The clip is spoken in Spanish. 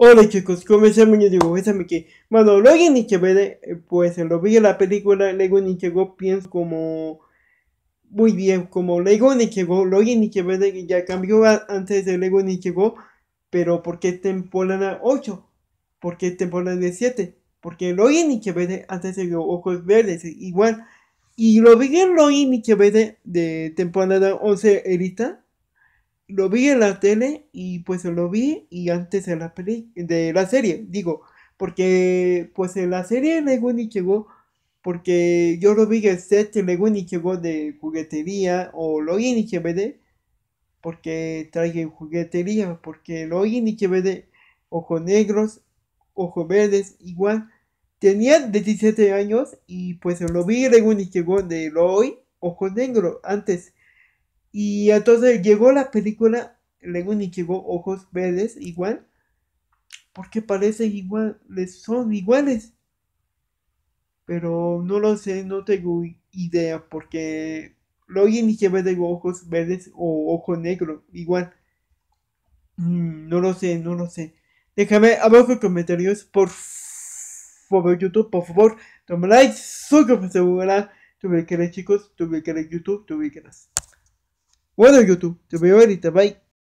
Hola chicos, comenzamos niño digo, es que bueno, luego en Nichevere, eh, pues lo vi en la película, Lego Nichego pienso como muy bien, como Lego Nichego, y que ya cambió antes de Lego Nichego, pero ¿por qué temporada 8? ¿Por qué temporada 7? Porque y Nichevere antes de ojos verdes, igual. Y lo vi en y Verde de temporada 11 Erita lo vi en la tele y pues lo vi y antes de la de la serie, digo, porque pues en la serie Leguni llegó porque yo lo vi el set Leguni llegó de juguetería o lo vi porque trae juguetería, porque lo vi ojos ojos negros, ojos verdes, igual tenía 17 años y pues lo vi Leguni llegó de lo hoy ojo negro antes y entonces llegó la película ni llegó Ojos Verdes igual. Porque parecen iguales, son iguales. Pero no lo sé, no tengo idea porque luego ni llegó ojos verdes o ojo negro, igual. Mm, no lo sé, no lo sé. Déjame abajo en comentarios por favor YouTube, por favor, toma like, suscríbete, tuve que chicos, tuve que YouTube, tuve que bueno, YouTube, te veo te bye.